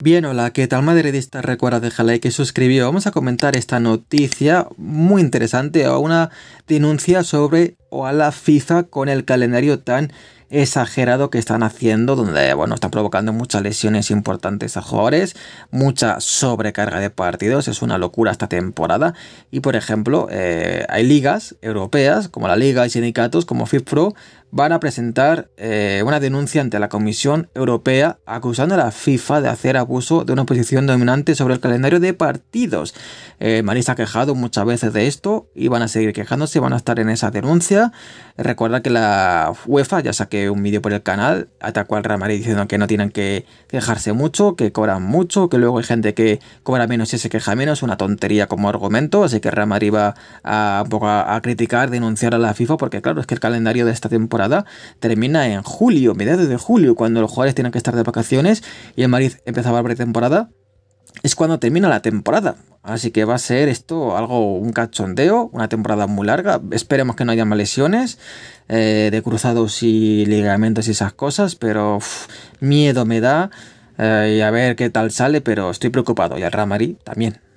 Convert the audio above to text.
Bien, hola, ¿qué tal madridista? Recuerda dejarle like y suscribir. Vamos a comentar esta noticia muy interesante, o una denuncia sobre o a la FIFA con el calendario tan exagerado que están haciendo, donde bueno, están provocando muchas lesiones importantes a jugadores, mucha sobrecarga de partidos, es una locura esta temporada. Y por ejemplo, eh, hay ligas europeas, como la Liga y sindicatos, como FIFPro, van a presentar eh, una denuncia ante la Comisión Europea acusando a la FIFA de hacer abuso de una posición dominante sobre el calendario de partidos. Eh, Marisa ha quejado muchas veces de esto y van a seguir quejándose, van a estar en esa denuncia. Recuerda que la UEFA, ya saqué un vídeo por el canal, atacó al Real Madrid diciendo que no tienen que quejarse mucho, que cobran mucho, que luego hay gente que cobra menos y se queja menos, una tontería como argumento, así que Real Madrid a, a, criticar, denunciar a la FIFA, porque claro, es que el calendario de esta temporada termina en julio, mediados de julio, cuando los jugadores tienen que estar de vacaciones y el Madrid empezaba la pretemporada es cuando termina la temporada. Así que va a ser esto algo, un cachondeo, una temporada muy larga. Esperemos que no haya más lesiones eh, de cruzados y ligamentos y esas cosas, pero miedo me da. Eh, y a ver qué tal sale, pero estoy preocupado. Y el Ramari también.